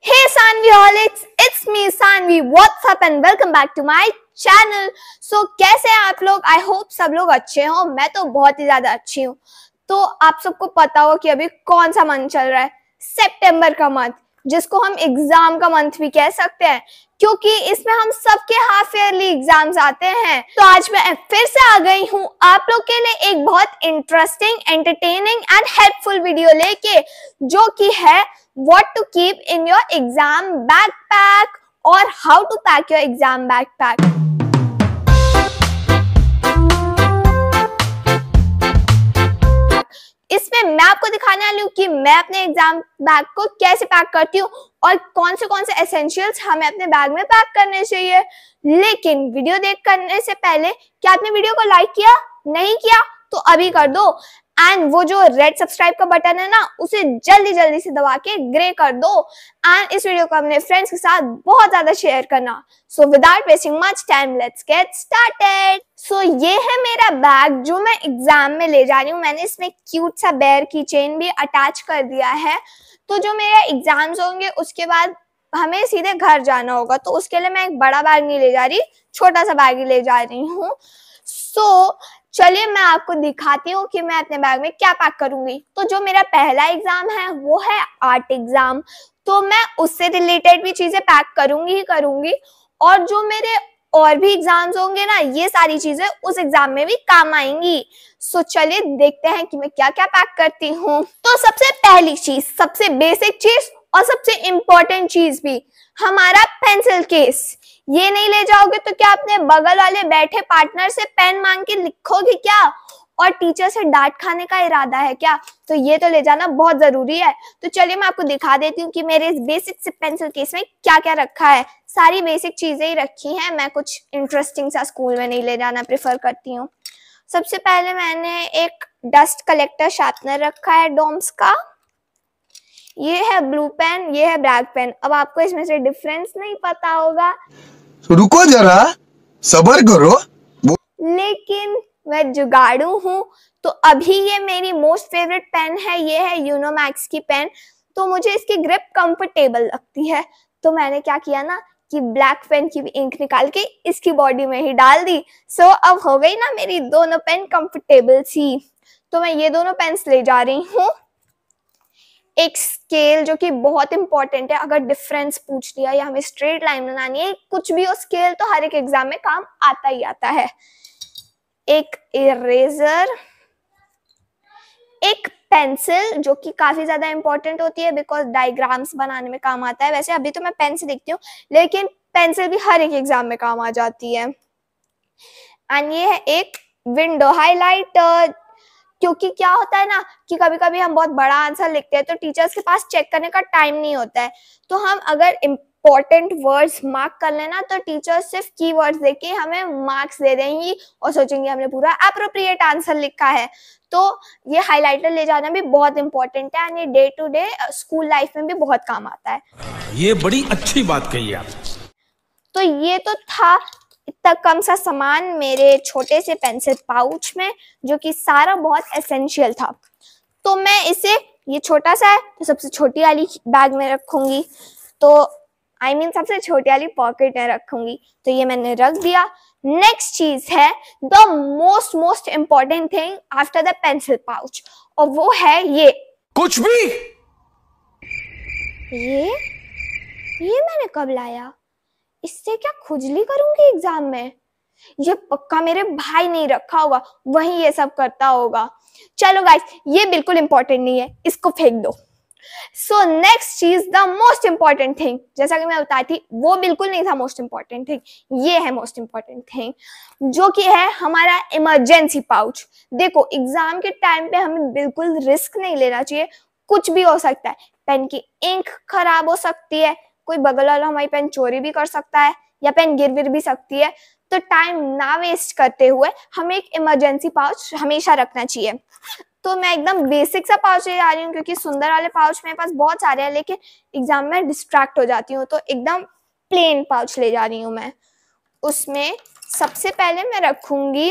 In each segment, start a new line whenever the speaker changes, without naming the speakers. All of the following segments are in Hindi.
Hey Sanvi Holics, it's me Sanvi. What's up and welcome back to my channel. So कैसे हैं आप लोग I hope सब लोग अच्छे हों मैं तो बहुत ही ज्यादा अच्छी हूँ तो आप सबको पता हो कि अभी कौन सा मंथ चल रहा है सितंबर का मंथ जिसको हम एग्जाम का मंथ भी कह सकते हैं क्योंकि इसमें हम सबके हाफ ईयरली एग्जाम्स आते हैं तो आज मैं फिर से आ गई हूँ आप लोग के लिए एक बहुत interesting entertaining and helpful video लेके जो कि है what to keep in your exam backpack और how to pack your exam backpack इसमें मैं आपको दिखाने वाली हूँ कि मैं अपने एग्जाम बैग को कैसे पैक करती हूँ और कौन से कौन से एसेंशियल्स हमें अपने बैग में पैक करने चाहिए लेकिन वीडियो देख करने से पहले क्या आपने वीडियो को लाइक किया नहीं किया तो अभी कर दो एंड वो जो रेड सब्सक्राइब का बटन है ना उसे जल्दी जल्दी से दबा के ग्रे कर दो एंड इस वीडियो को अपने फ्रेंड्स के साथ बहुत ज्यादा शेयर करना so without wasting much time let's get started so ये है मेरा बैग जो मैं एग्जाम में ले जा रही हूँ मैंने इसमें क्यूट सा बैर की चेन भी अटैच कर दिया है तो जो मेरे एग्जाम्स होंगे उसके बाद हमें सीधे घर जाना होगा तो उसके लिए मैं एक बड़ा बैग नहीं ले जा रही छोटा सा बैग ही ले जा रही हूँ सो so, चलिए मैं आपको दिखाती हूँ कि मैं अपने बैग में क्या पैक करूंगी तो जो मेरा पहला एग्जाम है वो है आर्ट एग्जाम तो मैं उससे रिलेटेड भी चीजें पैक करूंगी ही करूंगी और जो मेरे और भी एग्जाम्स होंगे ना ये सारी चीजें उस एग्जाम में भी काम आएंगी सो चलिए देखते हैं कि मैं क्या क्या पैक करती हूँ तो सबसे पहली चीज सबसे बेसिक चीज और सबसे इम्पोर्टेंट चीज भी हमारा पेंसिल केस ये नहीं ले जाओगे तो क्या अपने बगल वाले बैठे पार्टनर से पेन मांग के लिखोगे क्या और टीचर से डांट खाने का इरादा है क्या तो ये तो ले जाना बहुत जरूरी है तो चलिए मैं आपको दिखा देती हूँ कि मेरे इस बेसिक से पेंसिल केस में क्या क्या रखा है सारी बेसिक चीजें ही रखी हैं मैं कुछ इंटरेस्टिंग सा स्कूल में नहीं ले जाना प्रेफर करती हूँ सबसे पहले मैंने एक डस्ट कलेक्टर शार्पनर रखा है डोम्स का ये है ब्लू पेन ये है ब्लैक पेन अब आपको इसमें से डिफरेंस नहीं पता होगा तो रुको जरा सबर करो लेकिन मैं जुगाड़ू हूँ तो अभी ये मेरी मोस्ट फेवरेट पेन है ये है यूनोमैक्स की पेन तो मुझे इसकी ग्रिप कंफर्टेबल लगती है तो मैंने क्या किया ना कि ब्लैक पेन की भी इंक निकाल के इसकी बॉडी में ही डाल दी सो so, अब हो गई ना मेरी दोनों पेन कंफर्टेबल सी तो मैं ये दोनों पेन्स ले जा रही हूँ एक स्केल जो कि बहुत इंपॉर्टेंट है अगर डिफरेंस पूछ लिया या हमें स्ट्रेट लाइन बनानी है कुछ भी हो स्केल तो हर एक एग्जाम में काम आता ही आता है एक इरेजर एक पेंसिल जो कि काफी ज्यादा इंपॉर्टेंट होती है बिकॉज डायग्राम्स बनाने में काम आता है वैसे अभी तो मैं पेन से देखती हूँ लेकिन पेंसिल भी हर एक एग्जाम में काम आ जाती है एंड ये है एक विंडो हाईलाइटर क्योंकि क्या होता है ना कि कभी कभी हम बहुत बड़ा आंसर लिखते हैं तो टीचर्स के पास चेक करने का टाइम नहीं होता है तो हम अगर इम्पोर्टेंट वर्ड्स मार्क कर लेना तो टीचर्स सिर्फ की वर्ड्स देके हमें मार्क्स दे देंगी और सोचेंगे हमने पूरा अप्रोप्रिएट आंसर लिखा है तो ये हाईलाइटर ले जाना भी बहुत इम्पोर्टेंट है एंड ये day to day school life में भी बहुत काम आता है ये बड़ी अच्छी बात कही आप तो ये तो था तक कम सा सामान मेरे छोटे से पेंसिल पाउच में जो कि सारा बहुत एसेंशियल था तो मैं इसे ये छोटा सा है तो सबसे छोटी वाली बैग में रखूंगी तो आई I मीन mean, सबसे छोटी वाली पॉकेट में रखूंगी तो ये मैंने रख दिया नेक्स्ट चीज है the most most important thing after the pencil pouch और वो है ये कुछ भी ये ये मैंने कब लाया इससे क्या खुजली करूंगी एग्जाम में ये पक्का मेरे भाई नहीं रखा होगा वही ये सब करता होगा चलो गाइस ये बिल्कुल इंपॉर्टेंट नहीं है इसको फेंक दो सो नेक्स्ट चीज द मोस्ट इंपॉर्टेंट थिंग जैसा कि मैं बताई थी वो बिल्कुल नहीं था मोस्ट इंपॉर्टेंट थिंग ये है मोस्ट इंपॉर्टेंट थिंग जो कि है हमारा इमरजेंसी पाउच देखो एग्जाम के टाइम पे हमें बिल्कुल रिस्क नहीं लेना चाहिए कुछ भी हो सकता है पेन की इंक खराब हो सकती है कोई बगल वाला हमारी पेन चोरी भी कर सकता है या पेन गिर गिर भी सकती है तो टाइम ना वेस्ट करते हुए हमें एक इमरजेंसी पाउच हमेशा रखना चाहिए तो मैं एकदम बेसिक सा पाउच ले जा रही हूँ क्योंकि सुंदर वाले पाउच मेरे पास बहुत सारे हैं लेकिन एग्जाम में डिस्ट्रैक्ट हो जाती हूँ तो एकदम प्लेन पाउच ले जा रही हूँ मैं उसमें सबसे पहले मैं रखूंगी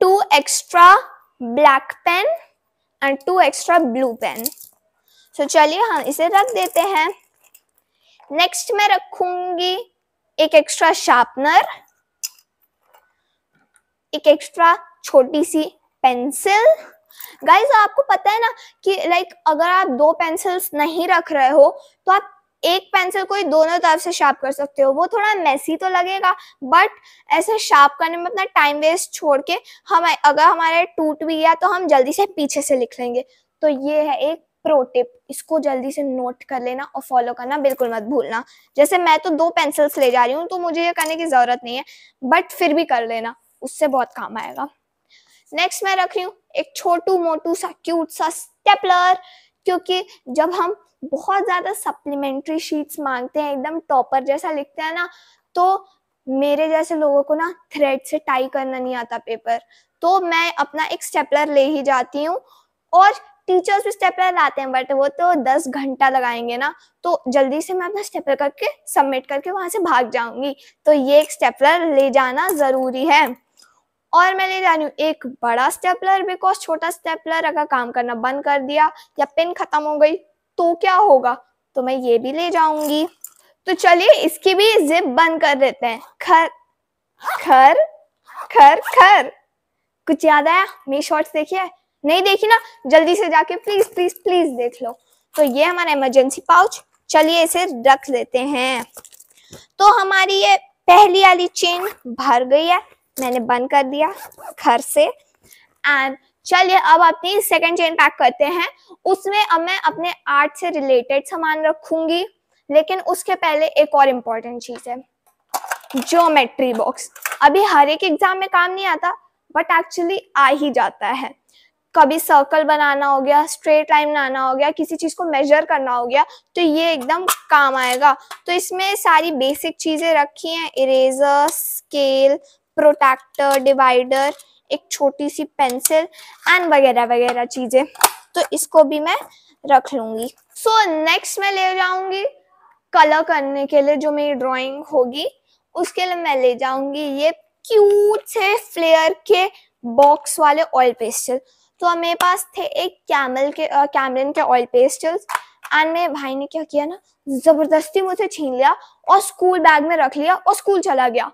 two extra black pen and two extra blue pen तो चलिए हम हाँ, इसे रख देते हैं नेक्स्ट मैं रखूंगी एक एक्स्ट्रा शार्पनर एक एक्स्ट्रा छोटी सी पेंसिल गाइज आपको पता है ना कि लाइक अगर आप दो पेंसिल्स नहीं रख रहे हो तो आप एक पेंसिल को ही दोनों तरफ से शार्प कर सकते हो वो थोड़ा मैसी तो लगेगा बट ऐसे शार्प करने में अपना टाइम वेस्ट छोड़ के हम अगर हमारे टूट भी गया तो हम जल्दी से पीछे से लिख लेंगे तो ये है एक प्रो टिप इसको जल्दी से नोट कर लेना और फॉलो करना बिल्कुल मत भूलना जैसे मैं तो दो पेंसिल्स ले जा रही हूँ तो मुझे ये करने की ज़रूरत नहीं है बट फिर भी कर लेना उससे बहुत काम आएगा नेक्स्ट मैं रख रही हूँ एक छोटू मोटू सा क्यूट सा स्टेपलर क्योंकि जब हम बहुत ज़्यादा सप्लीमेंट्री शीट्स मांगते हैं एकदम टॉपर जैसा लिखते हैं ना तो मेरे जैसे लोगों को ना थ्रेड से टाई करना नहीं आता पेपर तो मैं अपना एक स्टेपलर ले ही जाती हूँ और टीचर्स भी स्टेपलर लाते हैं बट वो तो दस घंटा लगाएंगे ना तो जल्दी से मैं अपना स्टेपलर करके सबमिट करके वहाँ से भाग जाऊंगी तो ये एक स्टेपलर ले जाना ज़रूरी है और मैं ले जा रही हूँ एक बड़ा स्टेपलर बिकॉज छोटा स्टेपलर अगर काम करना बंद कर दिया या पिन खत्म हो गई तो क्या होगा तो मैं ये भी ले जाऊंगी तो चलिए इसकी भी जिप बंद कर देते हैं खर खर खर खर कुछ याद आया मेरी शॉर्ट्स देखिए नहीं देखी ना जल्दी से जाके प्लीज प्लीज प्लीज देख लो तो ये हमारा इमरजेंसी पाउच चलिए इसे रख लेते हैं तो हमारी ये पहली वाली चेन भर गई है मैंने बंद कर दिया घर से एंड चलिए अब अपनी सेकेंड चेन पैक करते हैं उसमें अब मैं अपने आर्ट से रिलेटेड सामान रखूंगी लेकिन उसके पहले एक और इम्पोर्टेंट चीज है ज्योमेट्री बॉक्स अभी हर एक एग्जाम में काम नहीं आता बट एक्चुअली आ ही जाता है कभी सर्कल बनाना हो गया स्ट्रेट लाइन बनाना हो गया किसी चीज़ को मेजर करना हो गया तो ये एकदम काम आएगा तो इसमें सारी बेसिक चीज़ें रखी हैं इरेजर स्केल प्रोटेक्टर डिवाइडर एक छोटी सी पेंसिल एंड वगैरह वगैरह चीज़ें तो इसको भी मैं रख लूंगी सो so, नेक्स्ट मैं ले जाऊंगी कलर करने के लिए जो मेरी ड्राइंग होगी उसके लिए मैं ले जाऊंगी ये क्यूट से फ्लेयर के बॉक्स वाले ऑयल पेस्टल तो मेरे पास थे एक कैमल के कैमरन के ऑयल पेस्टल्स एंड मेरे भाई ने क्या किया ना जबरदस्ती मुझे छीन लिया और स्कूल बैग में रख लिया और स्कूल चला गया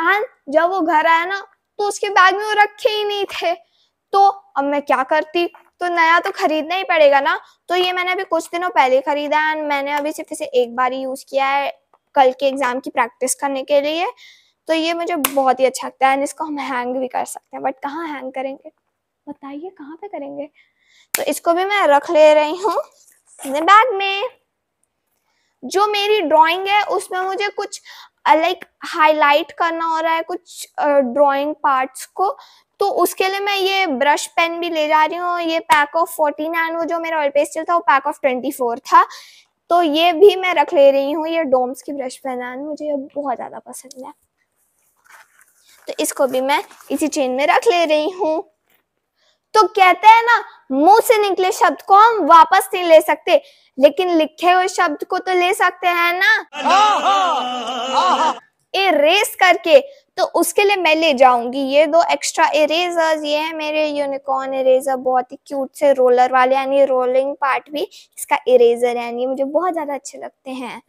एंड जब वो घर आया ना तो उसके बैग में वो रखे ही नहीं थे तो अब मैं क्या करती तो नया तो खरीदना ही पड़ेगा ना तो ये मैंने अभी कुछ दिनों पहले खरीदा एंड मैंने अभी सिर्फ इसे एक बार ही यूज़ किया है कल के एग्ज़ाम की प्रैक्टिस करने के लिए तो ये मुझे बहुत ही अच्छा लगता है एंड इसको हम हैंग भी कर सकते हैं बट कहाँ हैंग करेंगे बताइए कहाँ पे करेंगे तो इसको भी मैं रख ले रही हूँ बैग में जो मेरी ड्राइंग है उसमें मुझे कुछ लाइक हाईलाइट करना हो रहा है कुछ ड्राइंग पार्ट्स को तो उसके लिए मैं ये ब्रश पेन भी ले जा रही हूँ ये पैक ऑफ फोर्टीन एंड वो जो मेरा ऑयल पेस्टल था वो पैक ऑफ ट्वेंटी फोर था तो ये भी मैं रख ले रही हूँ ये डोम्स की ब्रश पेन एंड मुझे ये बहुत ज़्यादा पसंद है तो इसको भी मैं इसी चेन में रख ले रही हूँ तो कहते हैं ना मुंह से निकले शब्द को हम वापस नहीं ले सकते लेकिन लिखे हुए शब्द को तो ले सकते हैं ना इरेज करके तो उसके लिए मैं ले जाऊंगी ये दो एक्स्ट्रा इरेजर्स ये है मेरे यूनिकॉर्न इरेजर बहुत ही क्यूट से रोलर वाले यानी रोलिंग पार्ट भी इसका इरेजर है ये मुझे बहुत ज्यादा अच्छे लगते हैं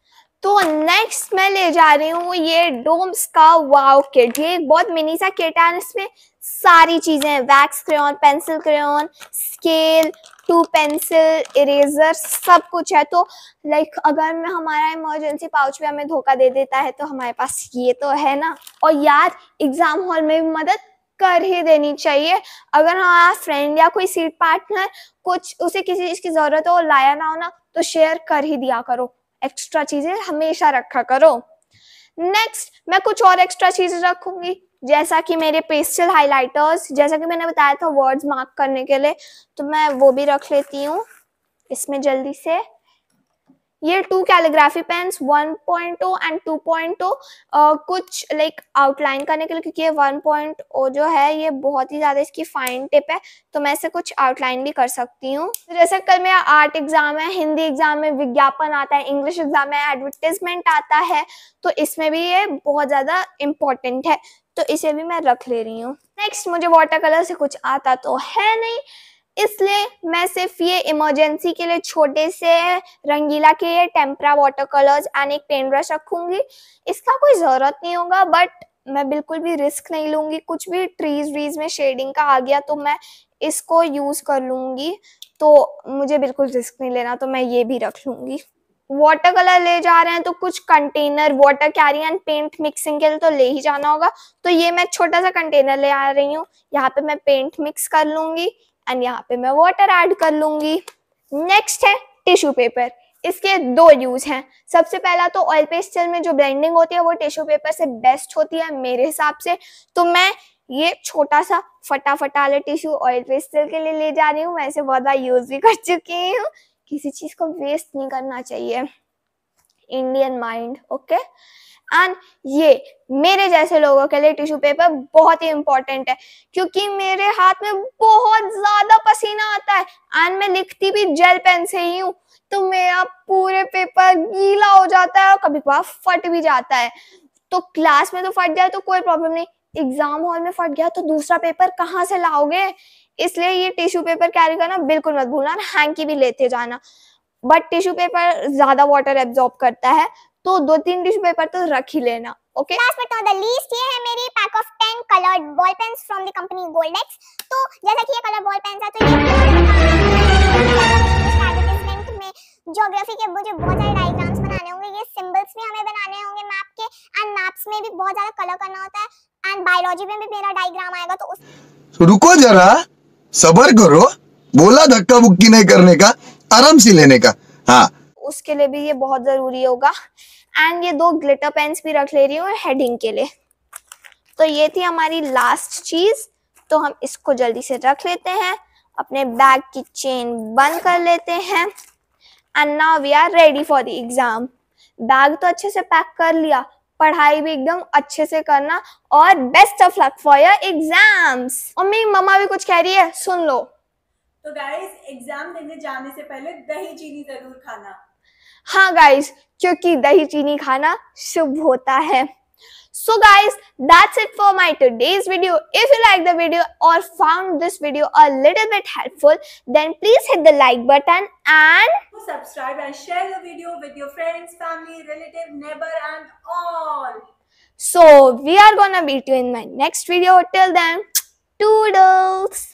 तो नेक्स्ट मैं ले जा रही हूँ ये डोम्स का वाव किट ये एक बहुत मिनी सा किट है इसमें सारी चीज़ें wax crayon pencil crayon scale two pencil eraser सब कुछ है तो लाइक अगर मैं हमारा इमरजेंसी पाउच भी हमें धोखा दे देता है तो हमारे पास ये तो है ना और यार एग्ज़ाम हॉल में भी मदद कर ही देनी चाहिए अगर हमारा फ्रेंड या कोई सीट पार्टनर कुछ उसे किसी चीज़ की ज़रूरत हो लाया ना हो ना तो शेयर कर ही दिया करो एक्स्ट्रा चीजें हमेशा रखा करो नेक्स्ट मैं कुछ और एक्स्ट्रा चीजें रखूंगी जैसा कि मेरे पेस्टल हाइलाइटर्स जैसा कि मैंने बताया था वर्ड्स मार्क करने के लिए तो मैं वो भी रख लेती हूँ इसमें जल्दी से ये two calligraphy pens 1.0 and two point कुछ लाइक आउटलाइन करने के लिए क्योंकि ये 1.0 जो है ये बहुत ही ज़्यादा इसकी फाइन टिप है तो मैं इसे कुछ आउटलाइन भी कर सकती हूँ तो जैसे कल मेरा आर्ट एग्ज़ाम है हिंदी एग्ज़ाम में विज्ञापन आता है इंग्लिश एग्ज़ाम है एडवर्टिजमेंट आता है तो इसमें भी ये बहुत ज़्यादा इम्पोर्टेंट है तो इसे भी मैं रख ले रही हूँ नेक्स्ट मुझे वाटर कलर से कुछ आता तो है नहीं इसलिए मैं सिर्फ ये इमरजेंसी के लिए छोटे से रंगीला के टेम्परा वाटर कलर्स एंड एक पेन ब्रश रखूंगी इसका कोई ज़रूरत नहीं होगा बट मैं बिल्कुल भी रिस्क नहीं लूंगी कुछ भी ट्रीज व्रीज में शेडिंग का आ गया तो मैं इसको यूज़ कर लूंगी तो मुझे बिल्कुल रिस्क नहीं लेना तो मैं ये भी रख लूंगी वाटर कलर ले जा रहे हैं तो कुछ container water carry and paint mixing के लिए तो ले ही जाना होगा तो ये मैं छोटा सा कंटेनर ले आ रही हूँ यहाँ पे मैं पेंट मिक्स कर लूंगी एंड यहाँ पे मैं वाटर ऐड कर लूंगी नेक्स्ट है टिश्यू पेपर इसके दो यूज हैं सबसे पहला तो ऑयल पेस्टल में जो ब्लेंडिंग होती है वो टिश्यू पेपर से बेस्ट होती है मेरे हिसाब से तो मैं ये छोटा सा फटाफट वाले टिश्यू ऑयल पेस्टल के लिए ले जा रही हूँ मैं इसे बहुत बार यूज भी कर चुकी हूँ किसी चीज को वेस्ट नहीं करना चाहिए इंडियन माइंड ओके एंड ये मेरे जैसे लोगों के लिए टिश्यू पेपर बहुत ही इंपॉर्टेंट है क्योंकि मेरे हाथ में बहुत ज्यादा पसीना आता है एंड मैं लिखती भी जेल पेन से ही हूँ तो मेरा पूरे पेपर गीला हो जाता है और कभी कभार फट भी जाता है तो क्लास में तो फट जाए तो कोई प्रॉब्लम नहीं एग्जाम हॉल में फट गया तो दूसरा पेपर कहाँ से लाओगे इसलिए ये टिश्यू पेपर कैरी करना बिल्कुल मत भूलना हैंकी भी लेते जाना बट टिश्यू पेपर ज्यादा वाटर एब्जॉर्ब करता है तो दो तीन डिश पेपर तो रख ही लेना okay last but not the least ये है मेरी pack of 10 coloured ball pens from the company Goldex तो जैसा कि ये कलर बॉल पेंस है तो ये ज्योग्राफी के मुझे बहुत सारे डायग्राम्स बनाने होंगे ये सिंबल्स भी हमें बनाने होंगे मैप के एंड मैप्स में भी बहुत ज्यादा कलर करना होता है एंड बायोलॉजी में भी मेरा डायग्राम आएगा तो उस तो रुको जरा सबर करो बोला धक्का मुक्की नहीं करने का आराम से लेने का हाँ उसके लिए भी ये बहुत ज़रूरी होगा एंड ये दो ग्लिटर पेन्स भी रख ले रही हूँ हेडिंग के लिए तो ये थी हमारी लास्ट चीज़ तो हम इसको जल्दी से रख लेते हैं अपने बैग की चेन बंद कर लेते हैं and now we are ready for the exam bag तो अच्छे से पैक कर लिया पढ़ाई भी एकदम अच्छे से करना और best of luck for your exams और मेरी मम्मा भी कुछ कह रही है सुन लो तो गाइस एग्जाम देने जाने से पहले दही चीनी जरूर खाना हाँ गाइस क्योंकि दही चीनी खाना शुभ होता है so guys that's it for my today's video if you like the video और found this video a little bit helpful then please hit the like button and subscribe and share the video with your friends family relative neighbour and all so we are gonna meet you in my next video till then toodles